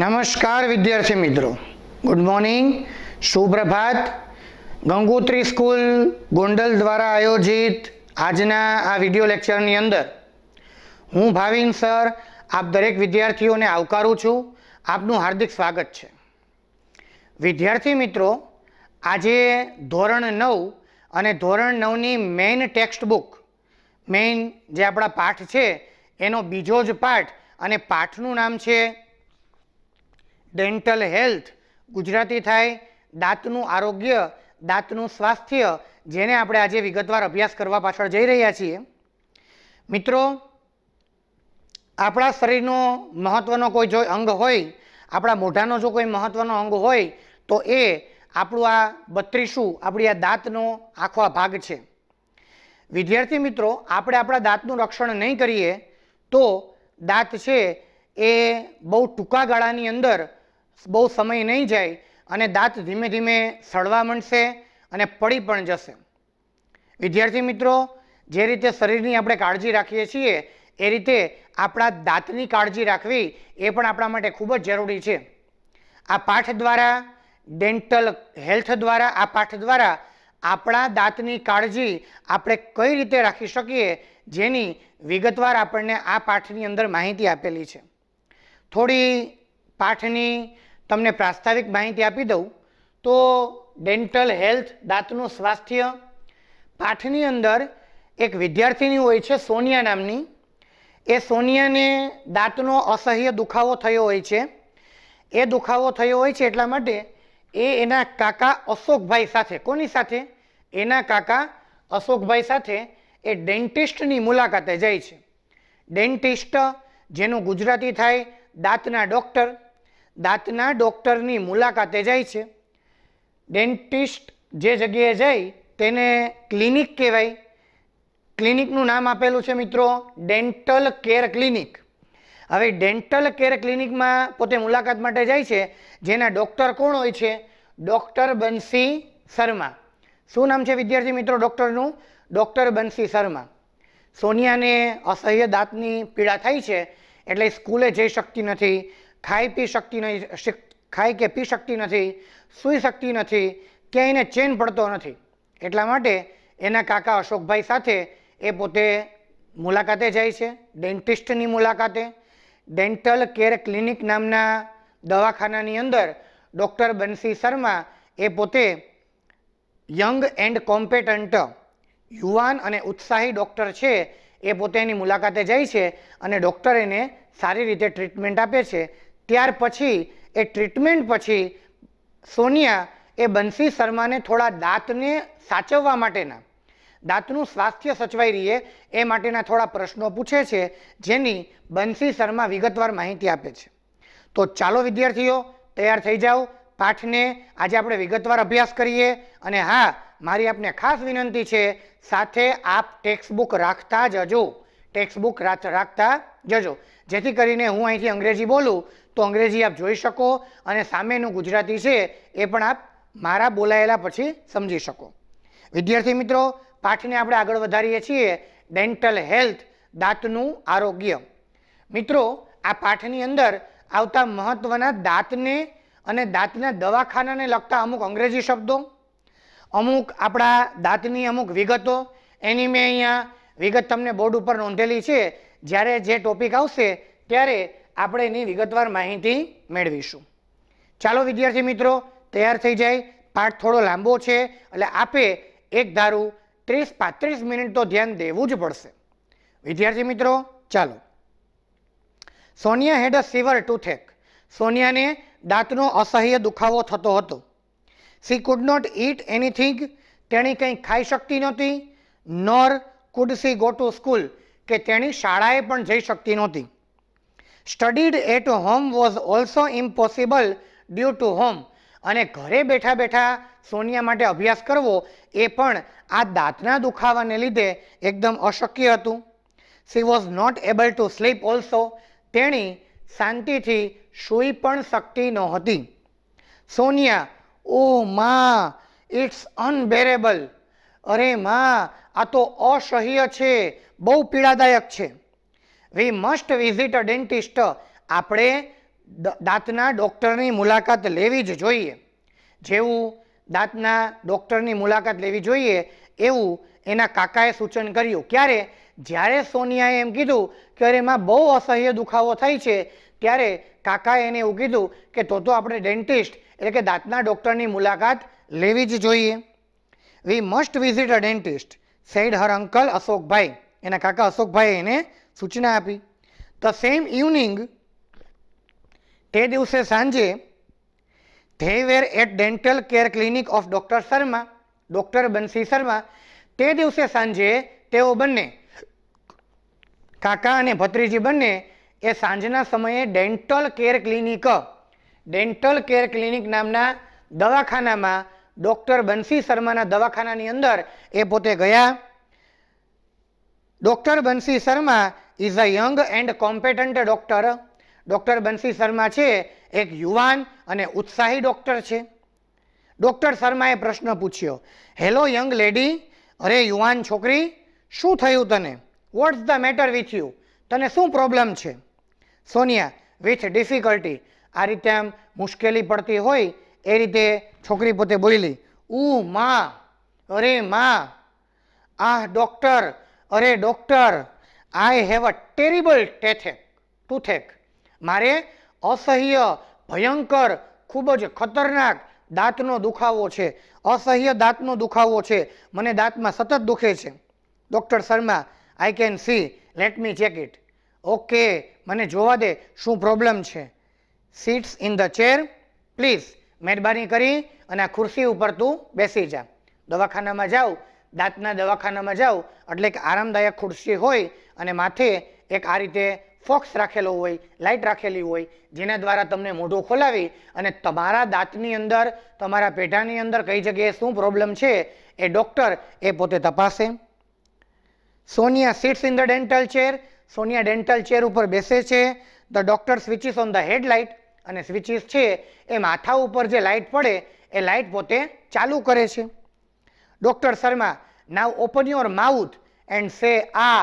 નમસ્કાર વિદ્યાર્થી મિત્રો ગુડ મોર્નિંગ સુપ્રભાત ગંગોત્રી સ્કૂલ ગોંડલ દ્વારા આયોજિત આજના આ વિડીયો લેક્ચરની અંદર હું ભાવિન સર આપ દરેક વિદ્યાર્થીઓને આવકારું છું આપનું હાર્દિક સ્વાગત છે વિદ્યાર્થી મિત્રો આજે ધોરણ નવ અને ધોરણ નવની મેઇન ટેક્સ્ટ બુક મેઇન જે આપણા પાઠ છે એનો બીજો જ પાઠ અને પાઠનું નામ છે ડેન્ટલ હેલ્થ ગુજરાતી થાય દાંતનું આરોગ્ય દાંતનું સ્વાસ્થ્ય જેને આપણે આજે વિગતવાર અભ્યાસ કરવા પાછળ જઈ રહ્યા છીએ મિત્રો આપણા શરીરનો મહત્ત્વનો કોઈ જો અંગ હોય આપણા મોઢાનો જો કોઈ મહત્ત્વનો અંગ હોય તો એ આપણું આ બત્રીસું આપણી આ દાંતનો આખો આ ભાગ છે વિદ્યાર્થી મિત્રો આપણે આપણા દાંતનું રક્ષણ નહીં કરીએ તો દાંત છે એ બહુ ટૂંકા ગાળાની અંદર બહુ સમય નહીં જાય અને દાંત ધીમે ધીમે સડવા માંડશે અને પડી પણ જશે વિદ્યાર્થી મિત્રો જે રીતે શરીરની આપણે કાળજી રાખીએ છીએ એ રીતે આપણા દાંતની કાળજી રાખવી એ પણ આપણા માટે ખૂબ જ જરૂરી છે આ પાઠ દ્વારા ડેન્ટલ હેલ્થ દ્વારા આ પાઠ દ્વારા આપણા દાંતની કાળજી આપણે કઈ રીતે રાખી શકીએ જેની વિગતવાર આપણને આ પાઠની અંદર માહિતી આપેલી છે થોડી પાઠની તમને પ્રાસ્તાવિક માહિતી આપી દઉં તો ડેન્ટલ હેલ્થ દાંતનું સ્વાસ્થ્ય પાઠની અંદર એક વિદ્યાર્થીની હોય છે સોનિયા નામની એ સોનિયાને દાંતનો અસહ્ય દુખાવો થયો હોય છે એ દુખાવો થયો હોય છે એટલા માટે એ એના કાકા અશોકભાઈ સાથે કોની સાથે એના કાકા અશોકભાઈ સાથે એ ડેન્ટિસ્ટની મુલાકાતે જાય છે ડેન્ટિસ્ટ જેનું ગુજરાતી થાય દાંતના ડૉક્ટર દાંતના ડૉક્ટરની મુલાકાતે જાય છે ડેન્ટિસ્ટ જે જગ્યાએ જાય તેને ક્લિનિક કહેવાય ક્લિનિકનું નામ આપેલું છે મિત્રો ડેન્ટલ કેર ક્લિનિક હવે ડેન્ટલ કેર ક્લિનિકમાં પોતે મુલાકાત માટે જાય છે જેના ડૉક્ટર કોણ હોય છે ડૉક્ટર બંસી શર્મા શું નામ છે વિદ્યાર્થી મિત્રો ડૉક્ટરનું ડૉક્ટર બંસી શર્મા સોનિયાને અસહ્ય દાંતની પીડા થાય છે એટલે સ્કૂલે જઈ શકતી નથી ખાઈ પી શકતી નહીં ખાઈ કે પી શકતી નથી સૂઈ શકતી નથી ક્યાંય એને ચેન પડતો નથી એટલા માટે એના કાકા અશોકભાઈ સાથે એ પોતે મુલાકાતે જાય છે ડેન્ટિસ્ટની મુલાકાતે ડેન્ટલ કેર ક્લિનિક નામના દવાખાનાની અંદર ડૉક્ટર બંસી શર્મા એ પોતે યંગ એન્ડ કોમ્પેટન્ટ યુવાન અને ઉત્સાહી ડૉક્ટર છે એ પોતે એની મુલાકાતે જાય છે અને ડૉક્ટર એને સારી રીતે ટ્રીટમેન્ટ આપે છે ત્યાર પછી એ ટ્રીટમેન્ટ પછી સોનિયા એ બંસી શર્માને થોડા દાંતને સાચવવા માટેના દાંતનું સ્વાસ્થ્ય સચવાઈ રહીએ એ માટેના થોડા પ્રશ્નો પૂછે છે જેની બંસી શર્મા વિગતવાર માહિતી આપે છે તો ચાલો વિદ્યાર્થીઓ તૈયાર થઈ જાઓ પાઠને આજે આપણે વિગતવાર અભ્યાસ કરીએ અને હા મારી આપને ખાસ વિનંતી છે સાથે આપ ટેક્સ્ટબુક રાખતા જજો ટેક્સ્ટબુક રાખતા જજો જેથી કરીને હું અહીંથી અંગ્રેજી બોલું તો અંગ્રેજી આપ જોઈ શકો અને સામેનું ગુજરાતી છે એ પણ આપ મારા બોલાયેલા પછી સમજી શકો વિદ્યાર્થી મિત્રો પાઠને આપણે આગળ વધારીએ છીએ ડેન્ટલ હેલ્થ દાંતનું આરોગ્ય મિત્રો આ પાઠની અંદર આવતા મહત્ત્વના દાંતને અને દાંતના દવાખાનાને લગતા અમુક અંગ્રેજી શબ્દો અમુક આપણા દાંતની અમુક વિગતો એની મેં અહીંયા વિગત તમને બોર્ડ ઉપર નોંધેલી છે જ્યારે જે ટોપિક આવશે ત્યારે આપણે એની વિગતવાર માહિતી મેળવીશું ચાલો વિદ્યાર્થી મિત્રો તૈયાર થઈ જાય પાઠ થોડો લાંબો છે એટલે આપે એક ધારું ત્રીસ પાંત્રીસ મિનિટ તો ધ્યાન દેવું જ પડશે વિદ્યાર્થી મિત્રો ચાલો સોનિયા હેડ અ સિવર ટુથેક સોનિયાને દાંતનો અસહ્ય દુખાવો થતો હતો she could not eat anything તેણી કંઈ ખાઈ શકતી નહોતી nor could she go to school કે તેણી શાળાએ પણ જઈ શકતી નહોતી studied at home was also impossible due to home અને ઘરે બેઠા બેઠા સોનિયા માટે અભ્યાસ કરવો એ પણ આ દાંતના દુખાવાને લીધે એકદમ અશક્ય હતું she was not able to sleep also તેણી શાંતિથી સૂઈ પણ શકતી નહોતી સોનિયા ઓ મા ઇટ્સ અનબેરેબલ અરે મા આ તો અસહ્ય છે બહુ પીડાદાયક છે we must visit a dentist આપણે દાંતના ડૉક્ટરની મુલાકાત લેવી જ જોઈએ જેવું દાંતના ડૉક્ટરની મુલાકાત લેવી જોઈએ એવું એના કાકાએ સૂચન કર્યું ક્યારે જ્યારે સોનિયાએ એમ કીધું કે અરે એમાં બહુ અસહ્ય દુખાવો થાય છે ત્યારે કાકાએ એને એવું કીધું કે તો તો આપણે ડેન્ટિસ્ટ એટલે કે દાંતના ડૉક્ટરની મુલાકાત લેવી જ જોઈએ we must visit a dentist said her uncle Ashokbhai એના કાકા અશોકભાઈ એને સૂચના આપી ધ સેમ ઇવનિંગ તે દિવસે સાંજે they were at dental care clinic of doctor Sharma doctor Bansi Sharma તે દિવસે સાંજે તેઓ બંને કાકા અને ભત્રીજી બંને એ સાંજના સમયે dental care clinic dental care clinic નામના દવાખાનામાં ડૉક્ટર બંસી શર્માના દવાખાનાની અંદર એ પોતે ગયા doctor Bansi Sharma is a young and competent doctor doctor Bansi Sharma છે એક યુવાન અને ઉત્સાહી ડૉક્ટર છે ડૉક્ટર શર્માએ પ્રશ્ન પૂછ્યો હેલો યંગ લેડી અરે યુવાન છોકરી શું થયું તને what's the matter with you તને શું પ્રોબ્લેમ છે સોનિયા વિથ ડિફિકલ્ટી આ રીતે આમ મુશ્કેલી પડતી હોય એ રીતે છોકરી પોતે બોલી ઉ મા અરે મા આ ડૉક્ટર અરે doctor I have a terrible toothache toothache મારે અસહ્ય ભયંકર ખૂબ જ ખતરનાક દાંતનો દુખાવો છે અસહ્ય દાંતનો દુખાવો છે મને દાંતમાં સતત દુખે છે doctor Sharma I can see let me check it okay મને જોવા દે શું પ્રોબ્લેમ છે sits in the chair please મહેરબાની કરી અને આ ખુરશી ઉપર તું બેસી જા દવાખાનામાં જાઉં દાંતના દવાખાનામાં જાઓ એટલે એક આરામદાયક ખુરશી હોય અને માથે એક આ રીતે ફોક્સ રાખેલો હોય લાઇટ રાખેલી હોય જેના દ્વારા તમને મોઢું ખોલાવી અને તમારા દાંતની અંદર તમારા પેઢાની અંદર કઈ જગ્યાએ શું પ્રોબ્લેમ છે એ ડૉક્ટર એ પોતે તપાસે Sonia sits in the dental chair Sonia dental chair ઉપર બેસે છે the doctor switches on the headlight અને સ્વિચિસ છે એ માથા ઉપર જે લાઇટ પડે એ લાઇટ પોતે ચાલુ કરે છે doctor Sharma now open your mouth and say ah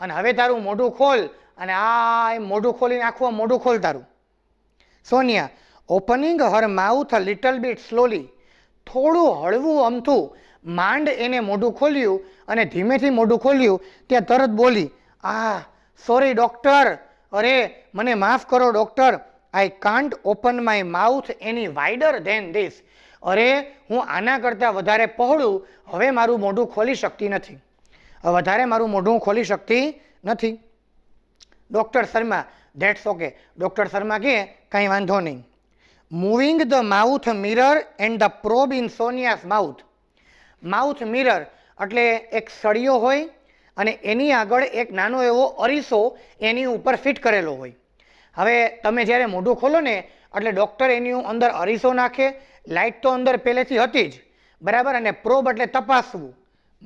અને હવે તારું મોઢું ખોલ અને આ એમ મોઢું ખોલીને આખું મોઢું ખોલ તારું Sonia opening her mouth a little bit slowly થોડું હળવું અમથું માંડ એને મોઢું ખોલ્યું અને ધીમેથી મોઢું ખોલ્યું ત્યાં તરત બોલી આ સોરી ડૉક્ટર અરે મને માફ કરો doctor I can't open my mouth any wider than this અરે હું આના કરતાં વધારે પહોળું હવે મારું મોઢું ખોલી શકતી નથી વધારે મારું મોઢું ખોલી શકતી નથી doctor Sharma that's okay doctor Sharma કહે કાંઈ વાંધો નહીં moving the mouth mirror and the probe in Sonia's mouth mouth mirror એટલે એક સળિયો હોય અને એની આગળ એક નાનો એવો અરીસો એની ઉપર ફિટ કરેલો હોય હવે તમે જ્યારે મોઢું ખોલો ને એટલે ડૉક્ટર એની અંદર અરીસો નાખે લાઇટ તો અંદર પહેલેથી હતી જ બરાબર અને પ્રોબ એટલે તપાસવું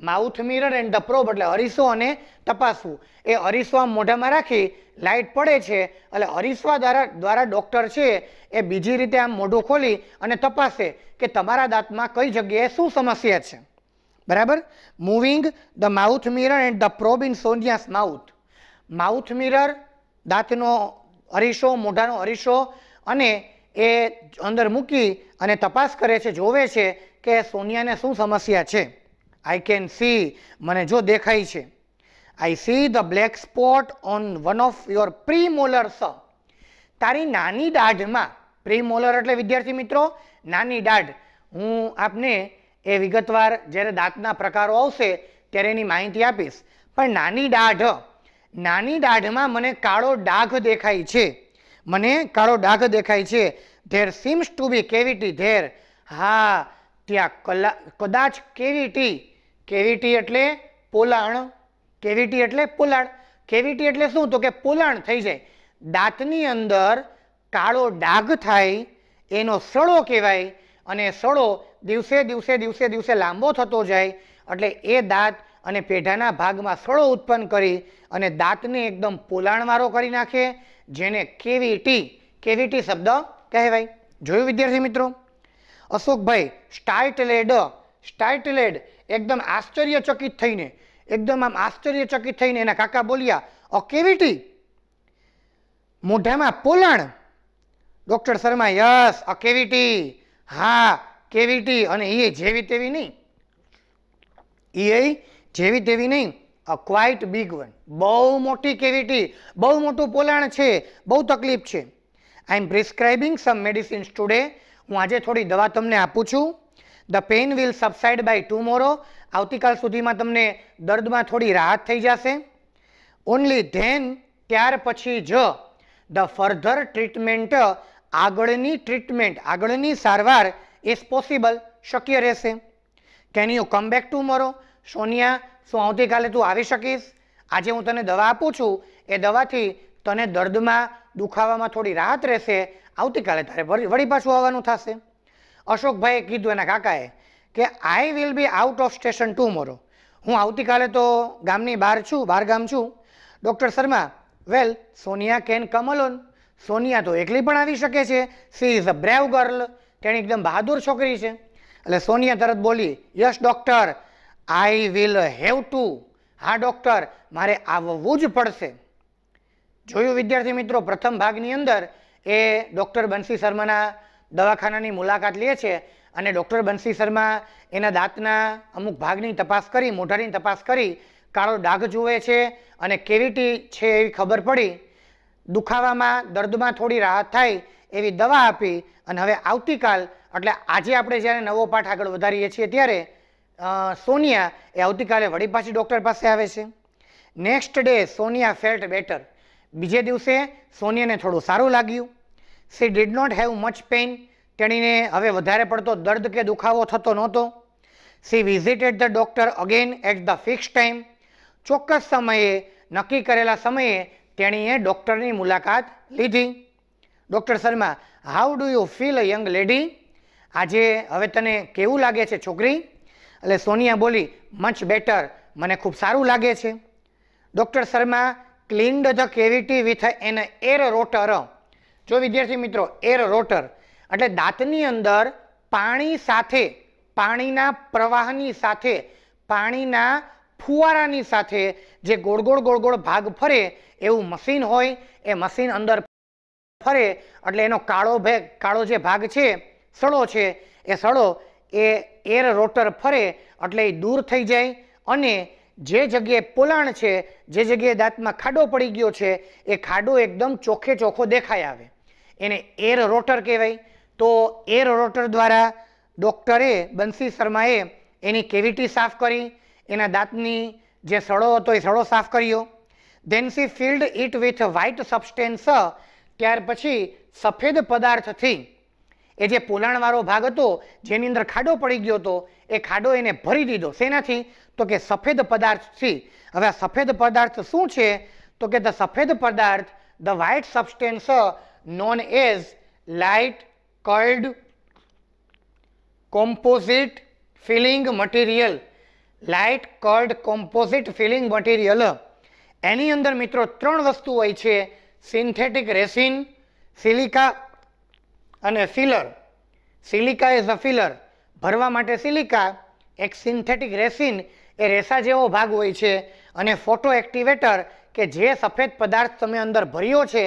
mouth mirror and the probe એટલે અરીસો અને તપાસવું એ અરીસો આમ મોઢામાં રાખી લાઇટ પડે છે એટલે અરીસવા દ્વારા દ્વારા ડૉક્ટર છે એ બીજી રીતે આમ મોઢું ખોલી અને તપાસે કે તમારા દાંતમાં કઈ જગ્યાએ શું સમસ્યા છે બરાબર moving the mouth mirror and the probe in Sonia's mouth mouth mirror દાંતનો અરીસો મોઢાનો અરીસો અને એ અંદર મૂકી અને તપાસ કરે છે જોવે છે કે સોનિયાને શું સમસ્યા છે આઈ કેન સી મને જો દેખાય છે I see the black spot on one of your premolars તારી નાની દાઢમાં પ્રી મોલર એટલે વિદ્યાર્થી મિત્રો નાની દાઢ હું આપને એ વિગતવાર જ્યારે દાંતના પ્રકારો આવશે ત્યારે એની માહિતી આપીશ પણ નાની દાઢ નાની દાઢમાં મને કાળો ડાઘ દેખાય છે મને કાળો ડાઘ દેખાય છે there seems to be cavity there હા ત્યાં કલા કદાચ કેવિટી કેવિટી એટલે પોલાણ કેવિટી એટલે પોલાણ કેવિટી એટલે શું તો કે પોલાણ થઈ જાય દાંતની અંદર કાળો ડાઘ થાય એનો સળો કહેવાય અને સડો દિવસે દિવસે દિવસે દિવસે લાંબો થતો જાય એટલે એ દાંત અને પેઢાના ભાગમાં સળો ઉત્પન્ન કરી અને દાંતને એકદમ પોલાણવાળો કરી નાખે જેને કેવીટી કેવીટી શબ્દ કહેવાય જોયું વિદ્યાર્થી મિત્રો અશોકભાઈ સ્ટાઇટલેડ સ્ટાઇટલેડ એકદમ આશ્ચર્યચકિત થઈને એકદમ આમ આશ્ચર્યચકિત થઈને એના કાકા બોલ્યા અ કેવિટી મોઢામાં પોલાણ doctor Sharma yes a cavity હા કેવીટી અને એ જેવી તેવી નહીં એ જેવી તેવી નહીં અ ક્વાઇટ બિગ વન બહુ મોટી કેવિટી બહુ મોટું પોલાણ છે બહુ તકલીફ છે આઈ એમ પ્રિસ્ક્રાઇબિંગ સમ મેડિસિન્સ ટુડે હું આજે થોડી દવા તમને આપું છું the pain will subside by tomorrow આવતીકાલ સુધીમાં તમને દર્દમાં થોડી રાહત થઈ જશે ઓનલી ધેન ત્યાર પછી જ ધ ફર્ધર ટ્રીટમેન્ટ આગળની ટ્રીટમેન્ટ આગળની સારવાર ઇઝ પોસિબલ શક્ય રહેશે can you come back tomorrow Sonia શું આવતીકાલે તું આવી શકીશ આજે હું તને દવા આપું છું એ દવાથી તને દર્દમાં દુખાવામાં થોડી રાહત રહેશે આવતીકાલે તારે વળી પાછું આવવાનું થશે અશોકભાઈએ કીધું એના કાકાએ કે I will be out of station tomorrow હું આવતીકાલે તો ગામની બહાર છું બહાર ગામ છું doctor Sharma well Sonia can come alone Sonia તો એકલી પણ આવી શકે છે she is a brave girl તેણી એકદમ બહાદુર છોકરી છે એટલે સોનિયા તરત બોલી yes doctor I will have to હા ડૉક્ટર મારે આવવું જ પડશે જોયું વિદ્યાર્થી મિત્રો પ્રથમ ભાગની અંદર એ ડૉક્ટર બંસી શર્માના દવાખાનાની મુલાકાત લે છે અને ડૉક્ટર બંસી શર્મા એના દાંતના અમુક ભાગની તપાસ કરી મોઢાની તપાસ કરી કાળો ડાઘ જુએ છે અને કેવિટી છે એવી ખબર પડી દુખાવામાં દર્દમાં થોડી રાહત થાય એવી દવા આપી અને હવે આવતીકાલ એટલે આજે આપણે જ્યારે નવો પાઠ આગળ વધારીએ છીએ ત્યારે સોનિયા એ આવતીકાલે વળી પાછી ડૉક્ટર પાસે આવે છે next day Sonia felt better બીજે દિવસે સોનિયાને થોડું સારું લાગ્યું she did not have much pain તેણીને હવે વધારે પડતો દર્દ કે દુખાવો થતો નહોતો she visited the doctor again at the fix time ચોક્કસ સમયે નક્કી કરેલા સમયે તેણીએ ડૉક્ટરની મુલાકાત લીધી doctor Sharma how do you feel a young lady આજે હવે તને કેવું લાગે છે છોકરી એટલે સોનિયા બોલી મચ બેટર મને ખૂબ સારું લાગે છે doctor Sharma cleaned the cavity with an air rotor જો વિદ્યાર્થી મિત્રો એર રોટર એટલે દાંતની અંદર પાણી સાથે પાણીના પ્રવાહની સાથે પાણીના ફુવારાની સાથે જે ગોળ ગોળ ગોળ ગોળ ભાગ ફરે એવું મશીન હોય એ મશીન અંદર ફરે એટલે એનો કાળો ભાગ કાળો જે ભાગ છે સળો છે એ સળો એ એર રોટર ફરે એટલે એ દૂર થઈ જાય અને જે જગ્યાએ પોલાણ છે જે જગ્યાએ દાંતમાં ખાડો પડી ગયો છે એ ખાડો એકદમ ચોખ્ખે ચોખ્ખો દેખાઈ આવે એને એર રોટર કહેવાય તો એર રોટર દ્વારા ડૉક્ટરે બંસી શર્માએ એની કેવિટી સાફ કરી એના દાંતની જે સડો હતો એ સડો સાફ કર્યો then she filled it with white substance ત્યાર પછી સફેદ પદાર્થથી એ જે પોલાણવાળો ભાગ હતો જેની અંદર ખાડો પડી ગયો હતો એ ખાડો એને ભરી દીધો શેનાથી તો કે સફેદ પદાર્થથી હવે આ સફેદ પદાર્થ શું છે તો કે ધ સફેદ પદાર્થ the white substance known as light cured composite filling material light cured composite filling material એની અંદર મિત્રો ત્રણ વસ્તુ હોય છે સિન્થેટિક રેસિન સિલિકા અને સિલર સિલિકા ઇઝ અ ફિલર ભરવા માટે સિલિકા એક સિન્થેટિક રેસિન એ રેસા જેવો ભાગ હોય છે અને ફોટો એક્ટિવેટર કે જે સફેદ પદાર્થ તમે અંદર ભર્યો છે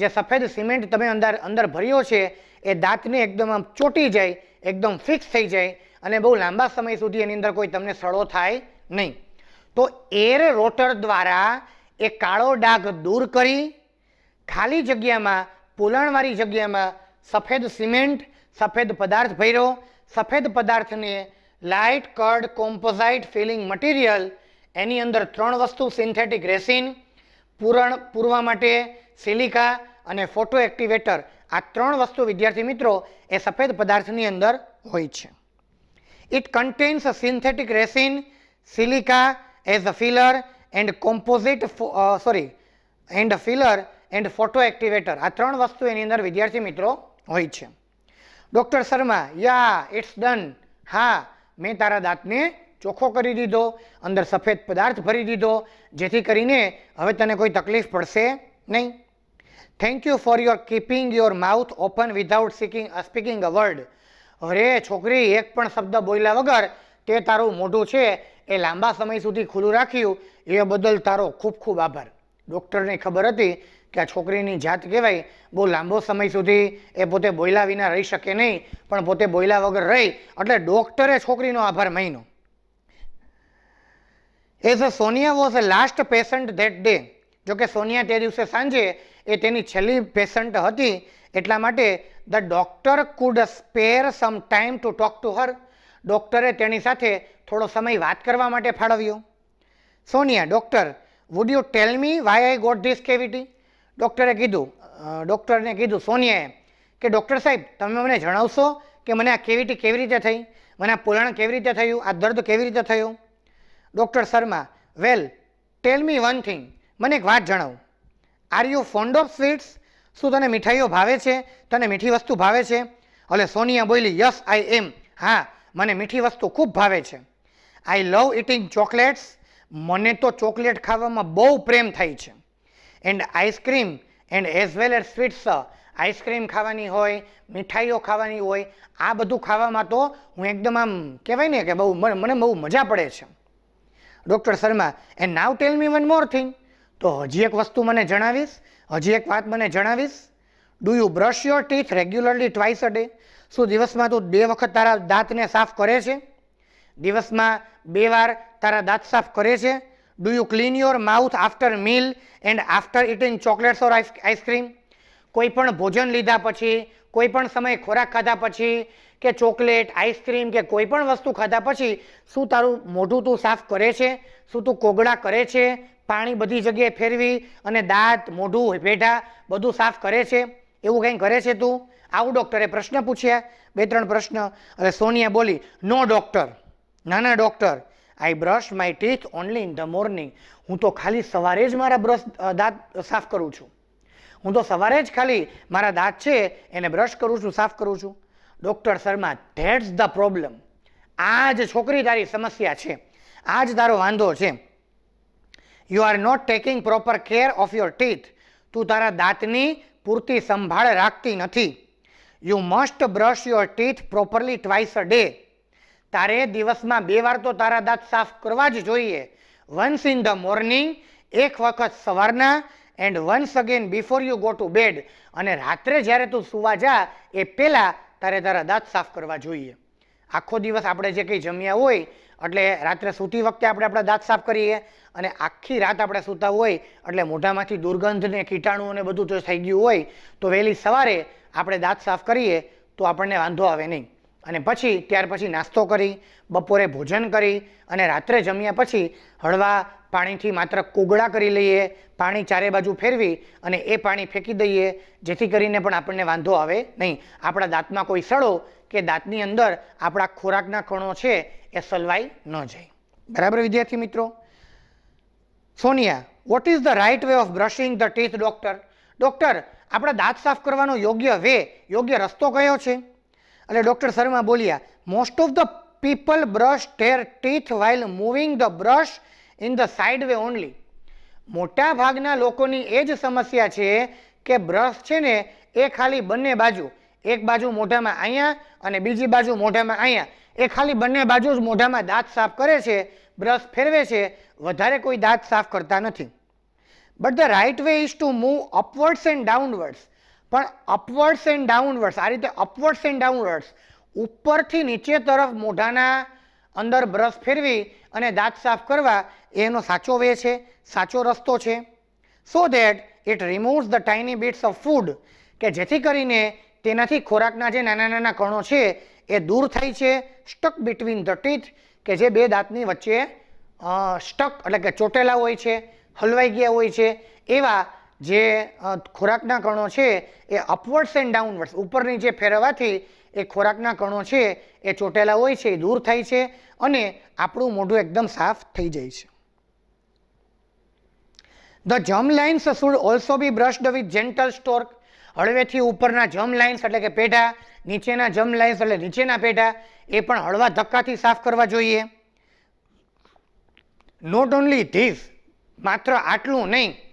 જે સફેદ સિમેન્ટ તમે અંદર અંદર ભર્યો છે એ દાંતને એકદમ આમ ચોટી જાય એકદમ ફિક્સ થઈ જાય અને બહુ લાંબા સમય સુધી એની અંદર કોઈ તમને સડો થાય નહીં તો એર રોટર દ્વારા એ કાળો ડાઘ દૂર કરી ખાલી જગ્યામાં પુલણવાળી જગ્યામાં સફેદ સિમેન્ટ સફેદ પદાર્થ ભર્યો સફેદ પદાર્થને light cured composite filling material એની અંદર ત્રણ વસ્તુ સિન્થેટિક રેસિન પૂરણ પૂરવા માટે સિલિકા અને ફોટો એક્ટિવેટર આ ત્રણ વસ્તુ વિદ્યાર્થી મિત્રો એ સફેદ પદાર્થની અંદર હોય છે it contains synthetic resin silica as a filler and composite sorry and filler and photo activator આ ત્રણ વસ્તુ એની અંદર વિદ્યાર્થી મિત્રો હોય છે doctor Sharma yeah it's done હા મેં તારા દાંતને ચોખ્ખો કરી દીધો અંદર સફેદ પદાર્થ ભરી દીધો જેથી કરીને હવે તને કોઈ તકલીફ પડશે નહીં thank you for your keeping your mouth open without seeking speaking a word અરે છોકરી એક પણ શબ્દ બોલ્યા વગર તે તારું મોઢું છે એ લાંબા સમય સુધી ખુલ્લું રાખ્યું એ બદલ તારો ખૂબ ખૂબ આભાર ડૉક્ટરને ખબર હતી કે આ છોકરીની જાત કહેવાય બહુ લાંબો સમય સુધી એ પોતે બોયલા વિના રહી શકે નહીં પણ પોતે બોયલા વગર રહી એટલે ડૉક્ટરે છોકરીનો આભાર માન્યો as a Sonia was a last patient that day જો કે સોનિયા તે દિવસે સાંજે એ તેની છેલ્લી પેશન્ટ હતી એટલા માટે the doctor could spare some time to talk to her ડોક્ટરે તેની સાથે થોડો સમય વાત કરવા માટે ફાળવ્યો Sonia doctor would you tell me why I got this cavity ડૉક્ટરે કીધું ડૉક્ટરને કીધું સોનિયાએ કે ડૉક્ટર સાહેબ તમે મને જણાવશો કે મને આ કેવિટી કેવી રીતે થઈ મને આ પુરાણ કેવી રીતે થયું આ દર્દ કેવી રીતે થયું doctor Sharma well tell me one thing મને એક વાત જણાવું are you fond of sweets શું તને મીઠાઈઓ ભાવે છે તને મીઠી વસ્તુ ભાવે છે એટલે સોનિયા બોલી યસ આઈ એમ હા મને મીઠી વસ્તુ ખૂબ ભાવે છે આઈ લવ ઇટિંગ ચોકલેટ્સ મને તો ચોકલેટ ખાવામાં બહુ પ્રેમ થાય છે and ice cream and as well as sweets ice cream ખાવાની હોય મીઠાઈઓ ખાવાની હોય આ બધું ખાવામાં તો હું એકદમ આમ કહેવાય ને કે બહુ મને બહુ મજા પડે છે doctor Sharma and now tell me one more thing તો હજી એક વસ્તુ મને જણાવીશ હજી એક વાત મને જણાવીશ do you brush your teeth regularly twice a day શું દિવસમાં તું બે વખત તારા દાંતને સાફ કરે છે દિવસમાં બે વાર તારા દાંત સાફ કરે છે Do you clean your mouth after meal and after eating chocolates or ice cream? કોઈ પણ ભોજન લીધા પછી કોઈ પણ સમયે ખોરાક ખાધા પછી કે ચોકલેટ આઈસ્ક્રીમ કે કોઈ પણ વસ્તુ ખાધા પછી શું તારું મોઢું તું સાફ કરે છે શું તું કોગળા કરે છે પાણી બધી જગ્યાએ ફેરવી અને દાંત મોઢું પેઢા બધું સાફ કરે છે એવું કંઈ કરે છે તું આવું ડૉક્ટરે પ્રશ્ન પૂછ્યા બે ત્રણ પ્રશ્ન એટલે સોનિયા બોલી નો ડૉક્ટર નાના doctor I brush my teeth only in the morning હું તો ખાલી સવારે જ મારા બ્રશ દાંત સાફ કરું છું હું તો સવારે જ ખાલી મારા દાંત છે એને બ્રશ કરું છું સાફ કરું છું doctor Sharma that's the problem આ જ છોકરી તારી સમસ્યા છે આ જ તારો વાંધો છે you are not taking proper care of your teeth તું તારા દાંતની પૂરતી સંભાળ રાખતી નથી you must brush your teeth properly twice a day તારે દિવસમાં બે વાર તો તારા દાંત સાફ કરવા જ જોઈએ વન્સ ઇન ધ મોર્નિંગ એક વખત સવારના and once again before you go to bed અને રાત્રે જ્યારે તું સુવા જા એ પહેલાં તારે તારા દાંત સાફ કરવા જોઈએ આખો દિવસ આપણે જે કંઈ જમ્યા હોય એટલે રાત્રે સૂતી વખતે આપણે આપણા દાંત સાફ કરીએ અને આખી રાત આપણે સૂતા હોય એટલે મોઢામાંથી દુર્ગંધને કીટાણુઓને બધું જો થઈ ગયું હોય તો વહેલી સવારે આપણે દાંત સાફ કરીએ તો આપણને વાંધો આવે નહીં અને પછી ત્યાર પછી નાસ્તો કરી બપોરે ભોજન કરી અને રાત્રે જમ્યા પછી હળવા પાણીથી માત્ર કુગળા કરી લઈએ પાણી ચારે બાજુ ફેરવી અને એ પાણી ફેંકી દઈએ જેથી કરીને પણ આપણને વાંધો આવે નહીં આપણા દાંતમાં કોઈ સડો કે દાંતની અંદર આપણા ખોરાકના કણો છે એ સલવાઈ ન જાય બરાબર વિદ્યાર્થી મિત્રો Sonia what is the right way of brushing the teeth doctor doctor આપણા દાંત સાફ કરવાનો યોગ્ય વે યોગ્ય રસ્તો કયો છે એટલે ડૉક્ટર શર્મા બોલ્યા most of the people brush their teeth while moving the brush in the side way only મોટા ભાગના લોકોની એ જ સમસ્યા છે કે બ્રશ છે ને એ ખાલી બંને બાજુ એક બાજુ મોઢામાં અહીંયા અને બીજી બાજુ મોઢામાં અહીંયા એ ખાલી બંને બાજુ જ મોઢામાં દાંત સાફ કરે છે બ્રશ ફેરવે છે વધારે કોઈ દાંત સાફ કરતા નથી but the right way is to move upwards and downwards પણ અપવર્ડ્સ એન્ડ ડાઉનવર્ડ્સ આ રીતે અપવર્ડ્સ એન્ડ ડાઉનવર્ડ્સ ઉપરથી નીચે તરફ મોઢાના અંદર બ્રશ ફેરવી અને દાંત સાફ કરવા એનો સાચો વે છે સાચો રસ્તો છે so that it removes the tiny bits of food કે જેથી કરીને તેનાથી ખોરાકના જે નાના નાના કણો છે એ દૂર થાય છે સ્ટક બિટવીન ધ ટીથ કે જે બે દાંતની વચ્ચે સ્ટક એટલે કે ચોટેલા હોય છે હલવાઈ ગયા હોય છે એવા જે ખોરાકના કણો છે એ અપવર્ડ્સ એન્ડ ડાઉનવર્ડ્સ ઉપરની જે ફેરવાથી એ ખોરાકના કણો છે એ ચોટેલા હોય છે એ દૂર થાય છે અને આપણું મોઢું એકદમ સાફ થઈ જાય છે the gum lines should also be brushed with gentle stroke હળવેથી ઉપરના જમ લાઇન્સ એટલે કે પેઢા નીચેના જમ લાઇન્સ એટલે નીચેના પેઢા એ પણ હળવા ધક્કાથી સાફ કરવા જોઈએ નોટ ઓનલી ધીસ માત્ર આટલું નહીં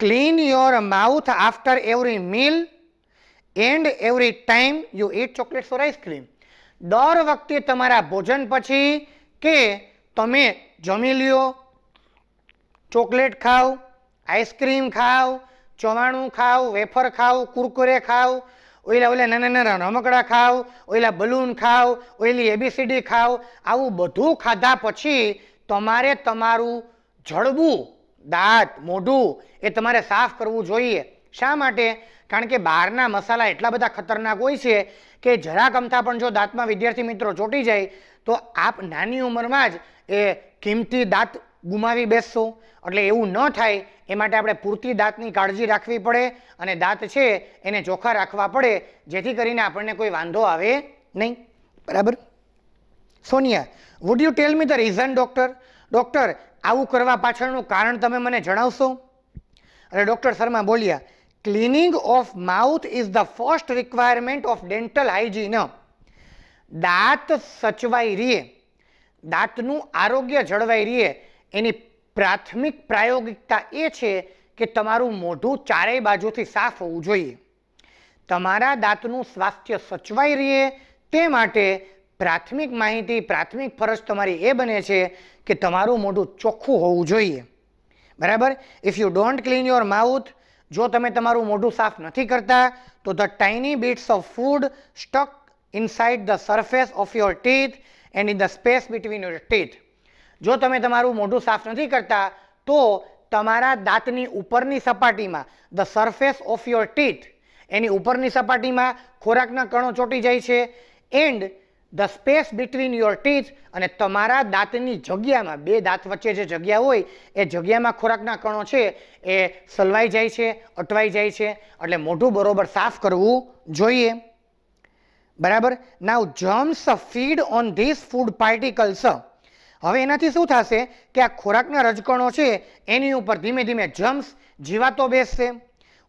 clean your mouth after every meal and every time you eat chocolate or ice દર વખતે તમારા ભોજન પછી કે તમે જમી લ્યો ચોકલેટ ખાઓ આઈસ્ક્રીમ ખાઓ ચવાણું ખાઓ વેફર ખાઓ કુરકુરે ખાઓ ઓઈલા ઓલા નાના નાના રમકડા ખાઓ ઓઈલા બલૂન ખાઓ ઓઈલી એબીસીડી ખાઓ આવું બધું ખાધા પછી તમારે તમારું જળવું દાંત મોઢું એ તમારે સાફ કરવું જોઈએ શા માટે કારણ કે બહારના મસાલા એટલા બધા ખતરનાક હોય છે કે જરા કમતા પણ જો દાંતમાં વિદ્યાર્થી મિત્રો ચોંટી જાય તો આપ નાની ઉંમરમાં જ એ કિંમતી દાંત ગુમાવી બેસશો એટલે એવું ન થાય એ માટે આપણે પૂરતી દાંતની કાળજી રાખવી પડે અને દાંત છે એને ચોખ્ખા રાખવા પડે જેથી કરીને આપણને કોઈ વાંધો આવે નહીં બરાબર Sonia would you tell me the reason doctor doctor આવું કરવા પાછળનું કારણ તમે મને જણાવશો અને ડૉક્ટર શર્મા બોલ્યા cleaning of mouth is the first requirement of dental hygiene દાંત સચવાઈ રહે દાંતનું આરોગ્ય જળવાઈ રહે એની પ્રાથમિક પ્રાયોગિકતા એ છે કે તમારું મોઢું ચારેય બાજુથી સાફ હોવું જોઈએ તમારા દાંતનું સ્વાસ્થ્ય સચવાઈ રહે તે માટે પ્રાથમિક માહિતી પ્રાથમિક ફરજ તમારી એ બને છે કે તમારું મોઢું ચોખ્ખું હોવું જોઈએ બરાબર if you don't clean your mouth જો તમે તમારું મોઢું સાફ નથી કરતા તો the tiny bits of food stuck inside the surface of your teeth and in the space between your teeth જો તમે તમારું મોઢું સાફ નથી કરતા તો તમારા દાંતની ઉપરની સપાટીમાં the surface of your teeth એની ઉપરની સપાટીમાં ખોરાકના કણો ચોંટી જાય છે and the space between your teeth અને તમારા દાંતની જગ્યામાં બે દાંત વચ્ચે જે જગ્યા હોય એ જગ્યામાં ખોરાકના કણો છે એ સલવાઈ જાય છે અટવાઈ જાય છે એટલે મોઢું બરોબર સાફ કરવું જોઈએ બરાબર now gums feed on this food particles હવે એનાથી શું થશે કે આ ખોરાકના રજકણો છે એની ઉપર ધીમે ધીમે જમ્સ જીવાતો બેસશે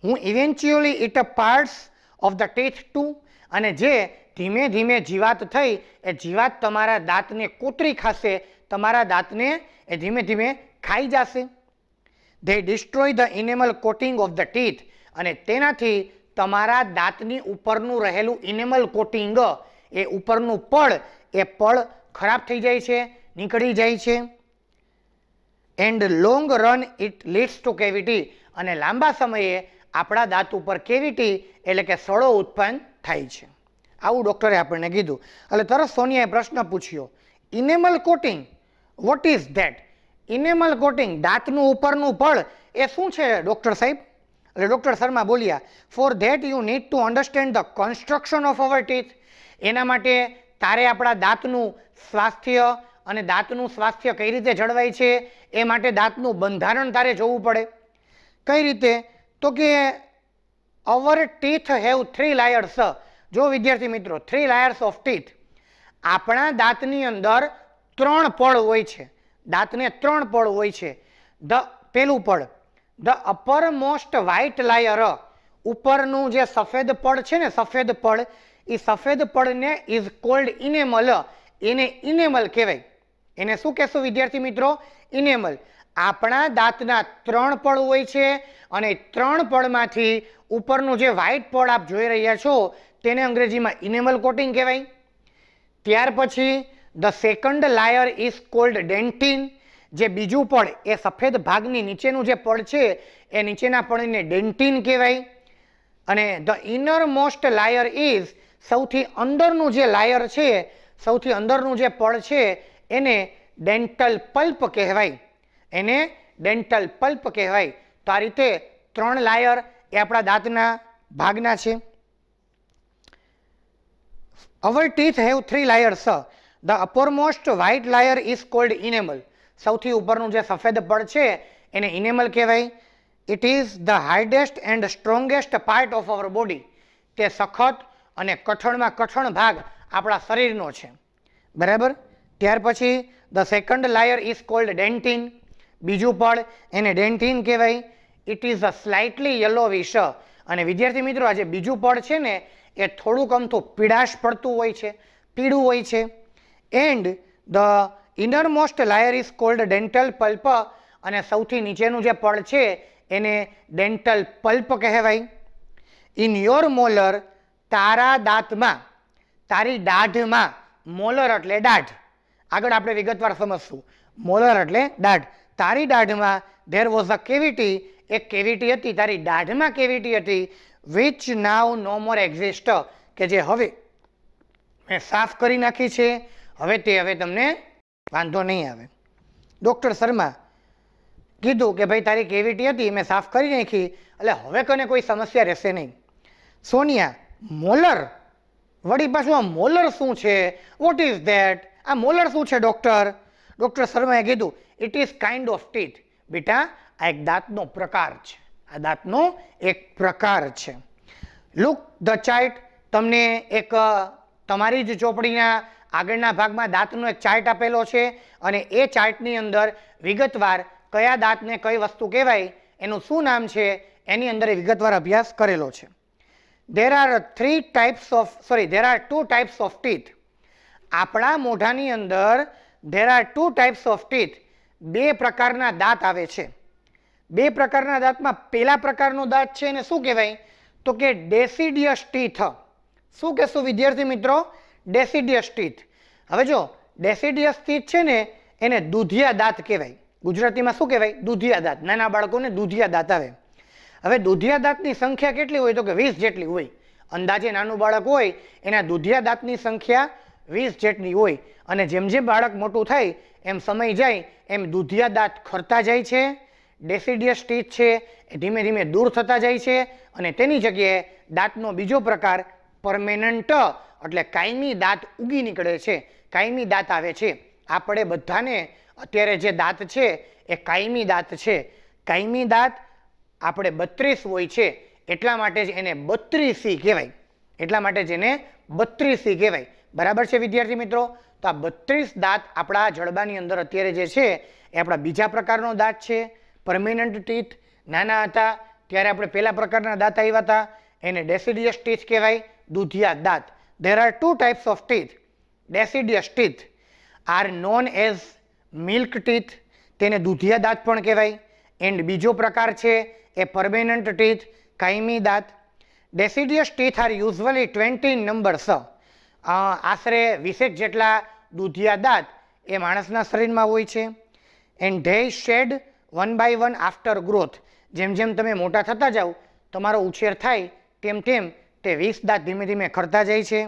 હું eventually eat a parts of the teeth too અને જે ધીમે ધીમે જીવાત થઈ એ જીવાત તમારા દાંતને કૂતરી ખાશે તમારા દાંતને એ ધીમે ધીમે ખાઈ જશે they destroy the enamel coating of the teeth અને તેનાથી તમારા દાંતની ઉપરનું રહેલું ઇનેમલ કોટિંગ એ ઉપરનું પળ એ પળ ખરાબ થઈ જાય છે નીકળી જાય છે and long run it leads to cavity અને લાંબા સમયે આપણા દાંત ઉપર કેવિટી એટલે કે સળો ઉત્પન્ન થાય છે આવું ડૉક્ટરે આપણને કીધું એટલે તરત સોનિયાએ પ્રશ્ન પૂછ્યો enamel coating what is that enamel coating દાંતનું ઉપરનું પડ એ શું છે ડૉક્ટર સાહેબ એટલે ડૉક્ટર શર્મા બોલ્યા for that you need to understand the construction of our teeth એના માટે તારે આપણા દાંતનું સ્વાસ્થ્ય અને દાંતનું સ્વાસ્થ્ય કઈ રીતે જળવાય છે એ માટે દાંતનું બંધારણ તારે જોવું પડે કઈ રીતે તો કે our teeth have three layers જો વિદ્યાર્થી મિત્રો થ્રી લાયર્સ ઓફ ટીથ આપણા દાંતની અંદર ત્રણ પળ હોય છે દાંતને ત્રણ પળ હોય છે ધ પેલું પળ the upper most white layer ઉપરનું જે સફેદ પળ છે ને સફેદ પળ એ સફેદ પળને ઇઝ કોલ્ડ ઇનેમલ એને ઇનેમલ કહેવાય એને શું કહેશું વિદ્યાર્થી મિત્રો ઇનેમલ આપણા દાંતના ત્રણ પળ હોય છે અને ત્રણ પળમાંથી ઉપરનું જે વ્હાઇટ પળ આપ જોઈ રહ્યા છો તેને અંગ્રેજીમાં ઇનેમલ કોટિંગ કહેવાય ત્યાર પછી the second layer is called dentin જે બીજું પડ એ સફેદ ભાગની નીચેનું જે પડ છે એ નીચેના પડને ડેન્ટિન કહેવાય અને the inner most layer is સૌથી અંદરનું જે લાયર છે સૌથી અંદરનું જે પડ છે એને ડેન્ટલ પલ્પ કહેવાય એને ડેન્ટલ પલ્પ કહેવાય તો આ રીતે ત્રણ લાયર એ આપણા દાંતના ભાગના છે Our teeth have three layers. The uppermost white layer is called enamel. સૌથી ઉપરનું જે સફેદ પડ છે એને ઇનેમલ કહેવાય it is the hardest and strongest part of our body તે સખત અને કઠણમાં કઠણ ભાગ આપણા શરીરનો છે બરાબર ત્યાર પછી the second layer is called dentin બીજું પડ એને ડેન્ટિન કહેવાય it is a slightly yellowish અને વિદ્યાર્થી મિત્રો આજે બીજું પડ છે ને એ થોડુંક અમથું પીડાશ પડતું હોય છે પીળું હોય છે and the innermost layer is called dental pulp અને સૌથી નીચેનું જે પળ છે એને ડેન્ટલ પલ્પ કહેવાય ઇન યોર મોલર તારા દાંતમાં તારી દાઢમાં મોલર એટલે દાઢ આગળ આપણે વિગતવાર સમજશું મોલર એટલે દાઢ તારી દાઢમાં ધેર વોઝ અ કેવિટી એક કેવિટી હતી તારી દાઢમાં કેવિટી હતી which now no more exist કે જે હવે મેં સાફ કરી નાખી છે હવે તે હવે તમને વાંધો નહીં આવે ડૉક્ટર શર્મા કીધું કે ભાઈ તારી કેવિટી હતી મેં સાફ કરી નાખી એટલે હવે કને કોઈ સમસ્યા રહેશે નહીં સોનિયા મોલર વળી પાછું આ મોલર શું છે વોટ ઇઝ ધેટ આ મોલર શું છે ડૉક્ટર ડૉક્ટર શર્માએ કીધું it is kind of teeth બેટા આ એક દાંતનો પ્રકાર છે આ દાંતનો એક પ્રકાર છે લુક ધ ચાઇટ તમને એક તમારી જ ચોપડીના આગળના ભાગમાં દાંતનો એક ચાર્ટ આપેલો છે અને એ ચાર્ટની અંદર વિગતવાર કયા દાંતને કઈ વસ્તુ કહેવાય એનું શું નામ છે એની અંદર વિગતવાર અભ્યાસ કરેલો છે there are three types of sorry there are two types of teeth આપણા મોઢાની અંદર there are two types of teeth બે પ્રકારના દાંત આવે છે બે પ્રકારના દાંતમાં પહેલા પ્રકારનો દાંત છે એને શું કહેવાય તો કે ડેસિડિયસ ટીથ શું કહેશું વિદ્યાર્થી મિત્રો ડેસિડિયસ ટીથ હવે જો ડેસિડિયસ ટીથ છે ને એને દૂધિયા દાંત કહેવાય ગુજરાતીમાં શું કહેવાય દૂધિયા દાંત નાના બાળકોને દૂધિયા દાંત આવે હવે દૂધિયા દાંતની સંખ્યા કેટલી હોય તો કે વીસ જેટલી હોય અંદાજે નાનું બાળક હોય એના દૂધિયા દાંતની સંખ્યા વીસ જેટલી હોય અને જેમ જેમ બાળક મોટું થાય એમ સમય જાય એમ દૂધિયા દાંત ખરતા જાય છે ડેસિડિયસ સ્ટીચ છે એ ધીમે ધીમે દૂર થતા જાય છે અને તેની જગ્યાએ દાંતનો બીજો પ્રકાર પરમેનન્ટ એટલે કાયમી દાંત ઉગી નીકળે છે કાયમી દાંત આવે છે આપણે બધાને અત્યારે જે દાંત છે એ કાયમી દાંત છે કાયમી દાંત આપણે બત્રીસ હોય છે એટલા માટે જ એને બત્રીસી કહેવાય એટલા માટે જ એને બત્રીસી કહેવાય બરાબર છે વિદ્યાર્થી મિત્રો તો આ બત્રીસ દાંત આપણા જડબાની અંદર અત્યારે જે છે એ આપણા બીજા પ્રકારનો દાંત છે પરમિનન્ટ ટીથ નાના હતા ત્યારે આપણે પહેલા પ્રકારના દાંત આવ્યા હતા એને ડેસિડિયસ ટીથ કહેવાય દૂધિયા દાંત there are two types of teeth deciduous teeth are known as milk teeth તેને દૂધિયા દાંત પણ કહેવાય એન્ડ બીજો પ્રકાર છે એ પરમેનન્ટ ટીથ કાયમી દાંત deciduous teeth are usually twenty numbers આશરે વીસેક જેટલા દૂધિયા દાંત એ માણસના શરીરમાં હોય છે and they shed one by one after growth જેમ જેમ તમે મોટા થતા જાઓ તમારો ઉછેર થાય તેમ તેમ તે વીસ દાંત ધીમે ધીમે ખરતા જાય છે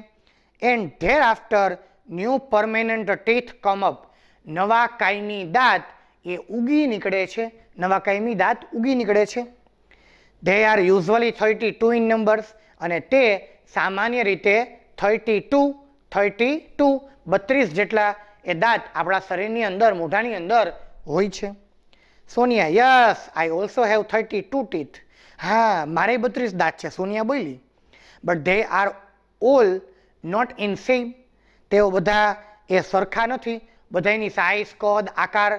and there after new permanent teeth come up નવા કાયમી દાંત એ ઉગી નીકળે છે નવા કાયમી દાંત ઉગી નીકળે છે they are usually thirty two in numbers અને તે સામાન્ય રીતે થર્ટી ટુ થર્ટી ટુ બત્રીસ જેટલા એ દાંત આપણા શરીરની અંદર મોઢાની અંદર હોય છે Sonia yes I also have thirty two teeth હા મારે બત્રીસ દાંત છે સોનિયા બોલી but they are all not in same તેઓ બધા એ સરખા નથી બધાની સાઇઝ કદ આકાર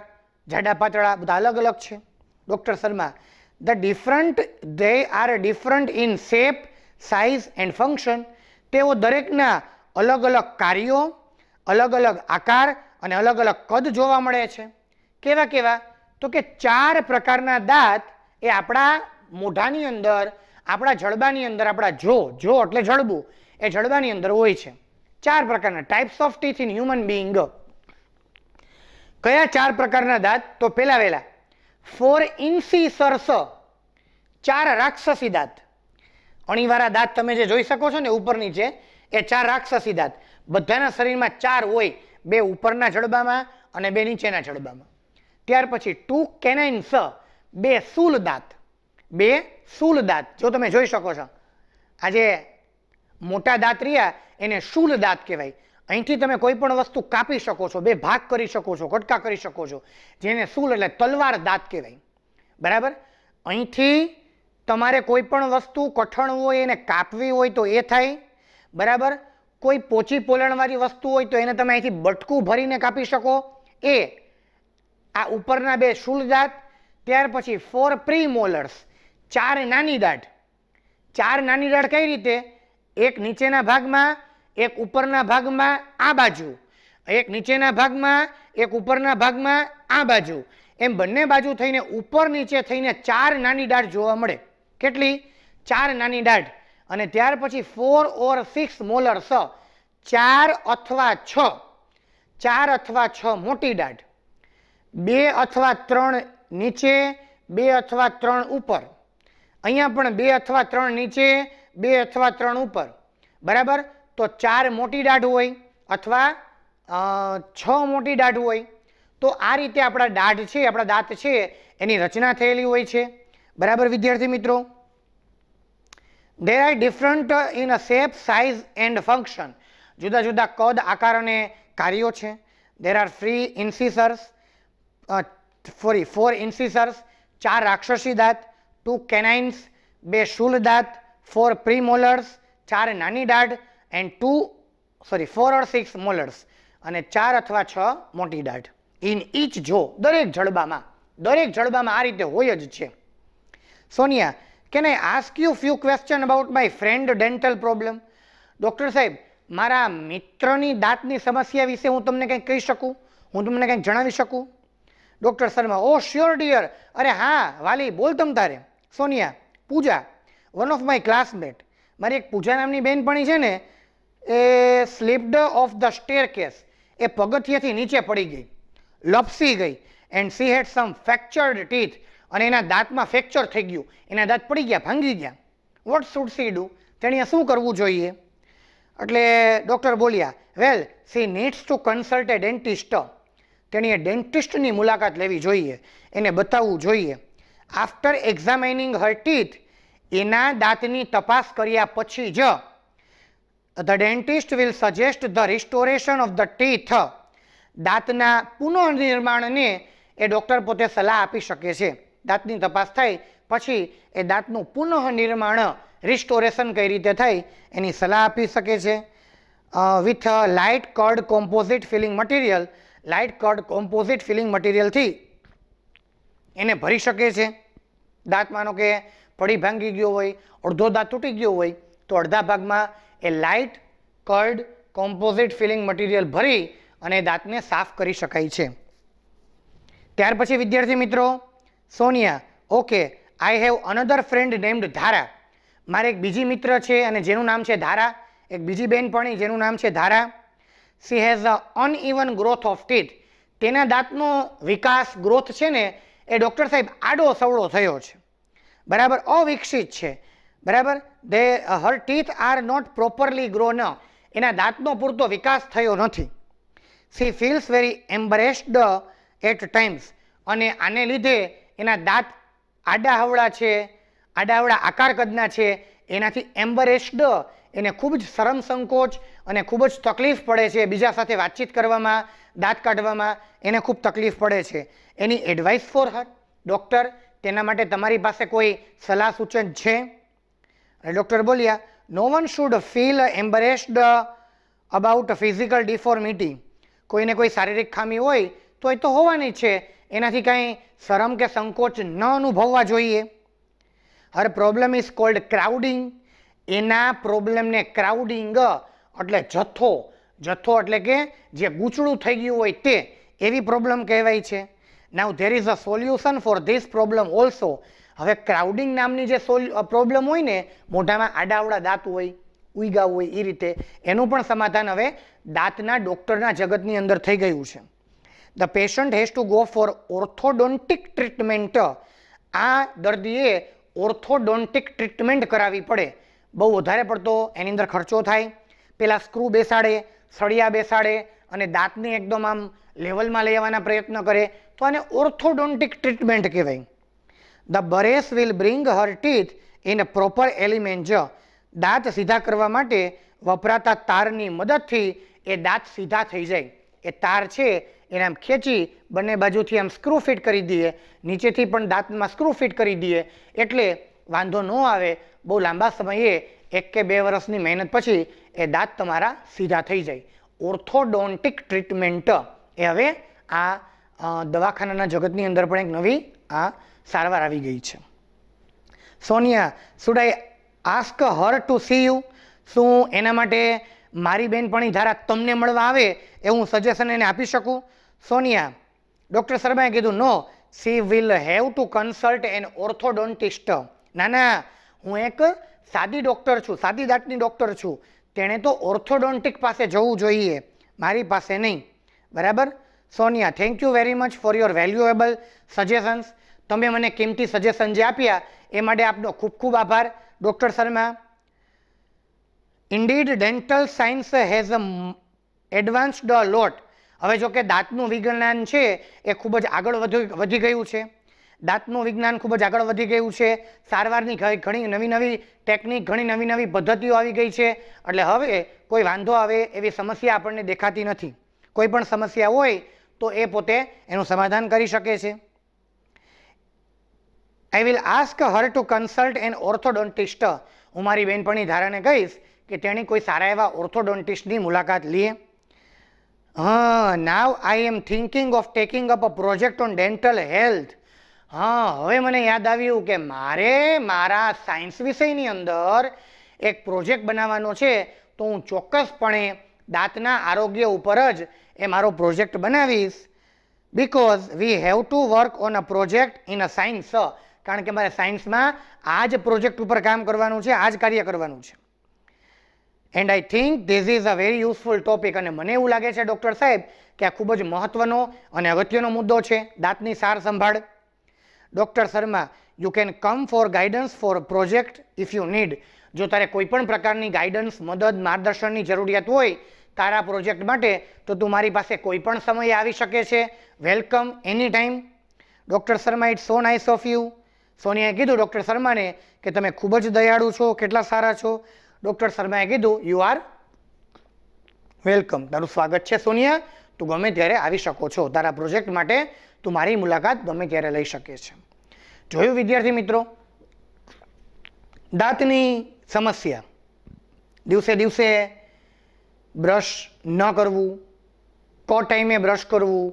જાડા પાતળા બધા અલગ અલગ છે doctor Sharma the different they are different in shape size and function તેઓ દરેકના અલગ અલગ કાર્યો અલગ અલગ આકાર અને અલગ અલગ કદ જોવા મળે છે કેવા કેવા તો કે ચાર પ્રકારના દાંત એ આપણા મોઢાની અંદર આપણા જડબાની અંદર આપણા જો જો એટલે જડબું એ જડબાની અંદર હોય છે ચાર પ્રકારના types of teeth in human being કયા ચાર પ્રકારના દાંત તો પહેલા વહેલા ફોર ઇન્સીસર્સ ચાર રાક્ષસી દાંત અણીવાળા દાંત તમે જે જોઈ શકો છો ને ઉપર નીચે એ ચાર રાક્ષસી દાંત બધાના શરીરમાં ચાર હોય બે ઉપરના જડબામાં અને બે નીચેના જડબામાં ત્યાર પછી ટુ કેનાઇન્સ બે સૂલ દાંત બે સૂલ દાંત જો તમે જોઈ શકો છો આજે મોટા દાંત રહ્યા એને શૂલ દાંત કહેવાય અહીંથી તમે કોઈ પણ વસ્તુ કાપી શકો છો બે ભાગ કરી શકો છો કટકા કરી શકો છો જેને શૂલ એટલે તલવાર દાંત કહેવાય બરાબર અહીંથી તમારે કોઈ પણ વસ્તુ કઠણ હોય એને કાપવી હોય તો એ થાય બરાબર કોઈ પોચી પોલણવાળી વસ્તુ હોય તો એને તમે અહીંથી બટકું ભરીને કાપી શકો એ આ ઉપરના બે શૂલ દાંત ત્યાર પછી ફોર પ્રી મોલર્સ ચાર નાની દાંત ચાર નાની દાંત કઈ રીતે એક નીચેના ભાગમાં એક ઉપરના ભાગમાં આ બાજુ એક નીચેના ભાગમાં એક ઉપરના ભાગમાં આ બાજુ એમ બંને બાજુ થઈને ઉપર નીચે થઈને ચાર નાની દાંત જોવા મળે કેટલી ચાર નાની દાંત અને ત્યાર પછી ફોર ઓર સિક્સ મોલર્સ ચાર અથવા છ ચાર અથવા છ મોટી દાઢ બે અથવા ત્રણ નીચે બે અથવા ત્રણ ઉપર અહીંયા પણ બે અથવા ત્રણ નીચે બે અથવા ત્રણ ઉપર બરાબર તો ચાર મોટી દાઢ હોય અથવા છ મોટી દાઢ હોય તો આ રીતે આપણા દાઢ છે આપણા દાંત છે એની રચના થયેલી હોય છે બરાબર વિદ્યાર્થી મિત્રો there are different in a shape size and function જુદા જુદા કદ આકાર અને કાર્યો છે there are three incisors four four incisors ચાર રાક્ષસી દાંત ટુ કેનાઇન્સ બે શુલ દાંત ફોર પ્રી મોલર્સ ચાર નાની દાઢ and two sorry four or six molars અને ચાર અથવા છ મોટી દાઢ ઇન ઈચ જો દરેક જડબામાં દરેક જડબામાં આ રીતે હોય જ છે Sonia can I ask you few question about my friend dental problem doctor સાહેબ મારા મિત્રની દાંતની સમસ્યા વિશે હું તમને કંઈક કહી શકું હું તમને કંઈક જણાવી શકું doctor Sharma oh sure dear અરે હા વાલી બોલ તમ તારે Sonia Pooja one of my classmate મારી એક પૂજા નામની બહેનપણી છે ને એ slipped off the staircase એ પગથિયાથી નીચે પડી ગઈ લપસી ગઈ and she had some fractured teeth અને એના દાંતમાં ફ્રેક્ચર થઈ ગયું એના દાંત પડી ગયા ભાંગી ગયા વોટ શુડ સી ડુ તેણીએ શું કરવું જોઈએ એટલે ડૉક્ટર બોલ્યા well she needs to consult a dentist તેણીએ ડેન્ટિસ્ટની મુલાકાત લેવી જોઈએ એને બતાવવું જોઈએ આફ્ટર એક્ઝામિનિંગ હર ટીથ એના દાંતની તપાસ કર્યા પછી જ the dentist will suggest the restoration of the teeth દાંતના પુનઃનિર્માણને એ ડૉક્ટર પોતે સલાહ આપી શકે છે દાંતની તપાસ થાય પછી એ દાંતનું પુનઃનિર્માણ રિસ્ટોરેશન કઈ રીતે થાય એની સલાહ આપી શકે છે with light cured composite filling material light cut composite filling મટીરિયલથી એને ભરી શકે છે દાંત માનો કે પડી ભાંગી ગયો હોય અડધો દાંત તૂટી ગયો હોય તો અડધા ભાગમાં એ light cured composite filling material ભરી અને દાંતને સાફ કરી શકાય છે ત્યાર પછી વિદ્યાર્થી મિત્રો Sonia okay I have another friend named Dhara મારે એક બીજી મિત્ર છે અને જેનું નામ છે ધારા એક બીજી બેન પણ જેનું નામ છે Dhara she has a uneven growth of teeth તેના દાંતનો વિકાસ ગ્રોથ છે ને એ ડૉક્ટર સાહેબ આડો સવડો થયો છે બરાબર અવિકસિત છે બરાબર they her teeth are not properly grown એના દાંતનો પૂરતો વિકાસ થયો નથી she feels very embarrassed at times અને આને લીધે એના દાંત આડા હવળા છે આડા હવળા આકાર કદના છે એનાથી એમ્બરેસ્ડ એને ખૂબ જ શરમ સંકોચ અને ખૂબ જ તકલીફ પડે છે બીજા સાથે વાતચીત કરવામાં દાંત કાઢવામાં એને ખૂબ તકલીફ પડે છે any advice for her doctor તેના માટે તમારી પાસે કોઈ સલાહ સૂચન છે અને ડૉક્ટર બોલ્યા no one should feel embarrassed about physical deformity કોઈને કોઈ શારીરિક ખામી હોય તો એ તો હોવાની છે એનાથી કાંઈ શરમ કે સંકોચ ન અનુભવવા જોઈએ her problem is called crowding એના પ્રોબ્લેમને ક્રાઉડિંગ એટલે જથ્થો જથ્થો એટલે કે જે ગૂંચળું થઈ ગયું હોય તે એવી પ્રોબ્લેમ કહેવાય છે now there is a solution for this problem also હવે ક્રાઉડિંગ નામની જે પ્રોબ્લેમ હોય ને મોઢામાં આડાવડા દાંત હોય ઉઈગા હોય એ રીતે એનું પણ સમાધાન હવે દાંતના ડૉક્ટરના જગતની અંદર થઈ ગયું છે the patient has to go for orthodontic treatment આ દર્દીએ ઓર્થોડોન્ટિક ટ્રીટમેન્ટ કરાવવી પડે બહુ વધારે પડતો એની અંદર ખર્ચો થાય પેલા સ્ક્રૂ બેસાડે સળિયા બેસાડે અને દાંતને એકદમ આમ લેવલમાં લઈ આવવાના પ્રયત્ન કરે તો આને ઓર્થોડોન્ટિક ટ્રીટમેન્ટ કહેવાય the braces will bring her teeth in proper element દાંત સીધા કરવા માટે વપરાતા તારની મદદથી એ દાંત સીધા થઈ જાય એ તાર છે એને આમ ખેંચી બંને બાજુથી આમ સ્ક્રૂ ફિટ કરી દઈએ નીચેથી પણ દાંતમાં સ્ક્રૂ ફિટ કરી દઈએ એટલે વાંધો ન આવે બહુ લાંબા સમયે એક કે બે વર્ષની મહેનત પછી એ દાંત તમારા સીધા થઈ જાય ઓર્થોડોન્ટિક ટ્રીટમેન્ટ એ હવે આ દવાખાનાના જગતની અંદર પણ એક નવી આ સારવાર આવી ગઈ છે Sonia should I ask her to see you શું એના માટે મારી બહેનપણી ધારા તમને મળવા આવે એ હું સજેશન એને આપી શકું સોનિયા ડૉક્ટર શર્માએ કીધું no she will have to consult an orthodontist ના ના હું એક સાદી ડૉક્ટર છું સાદી દાંતની ડૉક્ટર છું તેણે તો ઓર્થોડોન્ટિક પાસે જવું જોઈએ મારી પાસે નહીં બરાબર Sonia thank you very much for your valuable suggestions તમે મને કિંમતી સજેશન જે આપ્યા એ માટે આપનો ખૂબ ખૂબ આભાર doctor Sharma indeed dental science has a advanced lot હવે જો કે દાંતનું વિજ્ઞાન છે એ ખૂબ જ આગળ વધી ગયું છે દાંતનું વિજ્ઞાન ખૂબ જ આગળ વધી ગયું છે સારવારની ઘણી નવી નવી ટેકનિક ઘણી નવી નવી પદ્ધતિઓ આવી ગઈ છે એટલે હવે કોઈ વાંધો આવે એવી સમસ્યા આપણને દેખાતી નથી કોઈ પણ સમસ્યા હોય તો એ પોતે એનું સમાધાન કરી શકે છે I will ask her to consult an orthodontist હું મારી બહેનપણી ધારાને કહીશ કે તેણી કોઈ સારા એવા ઓર્થોડોન્ટિસ્ટની મુલાકાત લઈએ હા now I am thinking of taking up a project on dental health હા હવે મને યાદ આવ્યું કે મારે મારા સાયન્સ વિષયની અંદર એક પ્રોજેક્ટ બનાવવાનો છે તો હું ચોક્કસપણે દાંતના આરોગ્ય ઉપર જ એ મારો પ્રોજેક્ટ બનાવીશ because we have to work on a project in a science કારણ કે મારે સાયન્સમાં આ જ પ્રોજેક્ટ ઉપર કામ કરવાનું છે આ જ કાર્ય કરવાનું છે and I think these is a very useful topic અને મને એવું લાગે છે ડૉક્ટર સાહેબ કે આ ખૂબ જ મહત્ત્વનો અને અગત્યનો મુદ્દો છે દાંતની સાર સંભાળ doctor Sharma you can come for guidance for project if you need જો તારે કોઈપણ પ્રકારની ગાઈડન્સ મદદ માર્ગદર્શનની જરૂરિયાત હોય તારા પ્રોજેક્ટ માટે તો તું મારી પાસે કોઈપણ પણ સમયે આવી શકે છે welcome any time doctor Sharma it so nice of you સોનિયાએ કીધું ડૉક્ટર શર્માને કે તમે ખૂબ જ દયાળુ છો કેટલા સારા છો ડૉક્ટર શર્માએ કીધું યુ આર વેલકમ તારું સ્વાગત છે સોનિયા તું ગમે ત્યારે આવી શકો છો તારા પ્રોજેક્ટ માટે તું મારી મુલાકાત ગમે ત્યારે લઈ શકે છે જોયું વિદ્યાર્થી મિત્રો દાંતની સમસ્યા દિવસે દિવસે બ્રશ ન કરવું કો ટાઈમે બ્રશ કરવું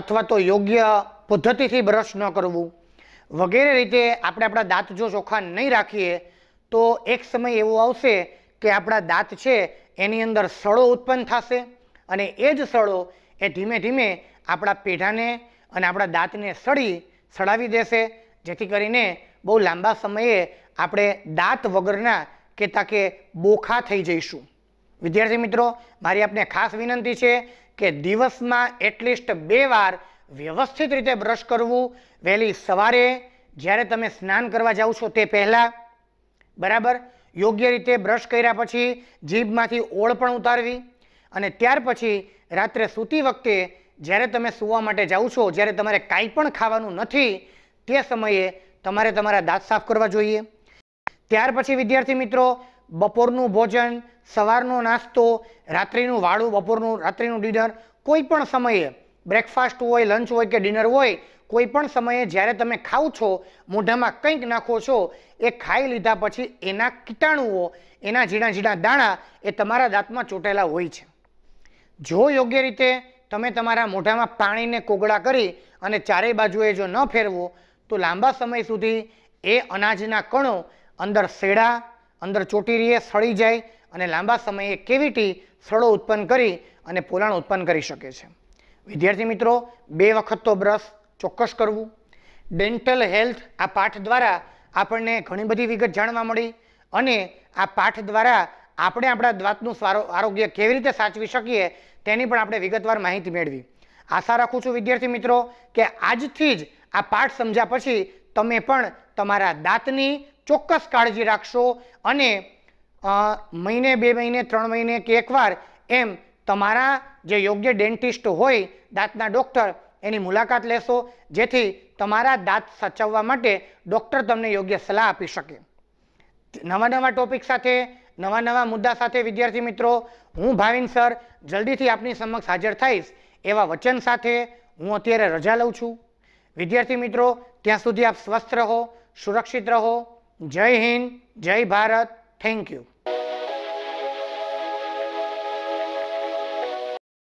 અથવા તો યોગ્ય પદ્ધતિથી બ્રશ ન કરવું વગેરે રીતે આપણે આપણા દાંત જો ચોખ્ખા નહીં રાખીએ તો એક સમય એવો આવશે કે આપણા દાંત છે એની અંદર સડો ઉત્પન્ન થશે અને એ જ સડો એ ધીમે ધીમે આપણા પેઢાને અને આપણા દાંતને સડી સડાવી દેશે જેથી કરીને બહુ લાંબા સમયે આપણે દાંત વગરના કે તાકે બોખા થઈ જઈશું વિદ્યાર્થી મિત્રો મારી આપને ખાસ વિનંતી છે કે દિવસમાં એટલીસ્ટ બે વાર વ્યવસ્થિત રીતે બ્રશ કરવું વહેલી સવારે જ્યારે તમે સ્નાન કરવા જાઓ છો તે પહેલાં બરાબર યોગ્ય રીતે બ્રશ કર્યા પછી જીભમાંથી ઓળ પણ ઉતારવી અને ત્યાર પછી રાત્રે સૂતી વખતે જ્યારે તમે સૂવા માટે જાઓ છો જ્યારે તમારે કાંઈ પણ ખાવાનું નથી તે સમયે તમારે તમારા દાંત સાફ કરવા જોઈએ ત્યાર પછી વિદ્યાર્થી મિત્રો બપોરનું ભોજન સવારનો નાસ્તો રાત્રિનું વાળું બપોરનું રાત્રિનું ડિનર કોઈ પણ સમયે બ્રેકફાસ્ટ હોય લંચ હોય કે ડિનર હોય કોઈ પણ સમયે જ્યારે તમે ખાઓ છો મોઢામાં કંઈક નાખો છો એ ખાઈ લીધા પછી એના કીટાણુઓ એના ઝીણા ઝીણા દાણા એ તમારા દાંતમાં ચોટેલા હોય છે જો યોગ્ય રીતે તમે તમારા મોઢામાં પાણીને કોગળા કરી અને ચારેય બાજુએ જો ન ફેરવો તો લાંબા સમય સુધી એ અનાજના કણો અંદર શેડા અંદર ચોટી રહીએ સળી જાય અને લાંબા સમયે કેવિટી સળો ઉત્પન્ન કરી અને પોલાણ ઉત્પન્ન કરી શકે છે વિદ્યાર્થી મિત્રો બે વખત તો બ્રશ ચોક્કસ કરવું ડેન્ટલ હેલ્થ આ પાઠ દ્વારા આપણને ઘણી બધી વિગત જાણવા મળી અને આ પાઠ દ્વારા આપણે આપણા દાંતનું આરોગ્ય કેવી રીતે સાચવી શકીએ તેની પણ આપણે વિગતવાર માહિતી મેળવી આશા રાખું છું વિદ્યાર્થી મિત્રો કે આજથી જ આ પાઠ સમજ્યા પછી તમે પણ તમારા દાંતની ચોક્કસ કાળજી રાખશો અને મહિને બે મહિને ત્રણ મહિને કે એકવાર એમ તમારા જે યોગ્ય ડેન્ટિસ્ટ હોય દાંતના ડૉક્ટર એની મુલાકાત લેશો જેથી તમારા દાંત સાચવવા માટે ડૉક્ટર તમને યોગ્ય સલાહ આપી શકે નવા નવા ટોપિક સાથે નવા નવા મુદ્દા સાથે વિદ્યાર્થી મિત્રો હું ભાવિન સર જલ્દીથી આપની સમક્ષ હાજર થઈશ એવા વચન સાથે હું અત્યારે રજા લઉં છું વિદ્યાર્થી મિત્રો ત્યાં સુધી આપ સ્વસ્થ રહો સુરક્ષિત રહો જય હિન્દ જય ભારત થેન્ક યુ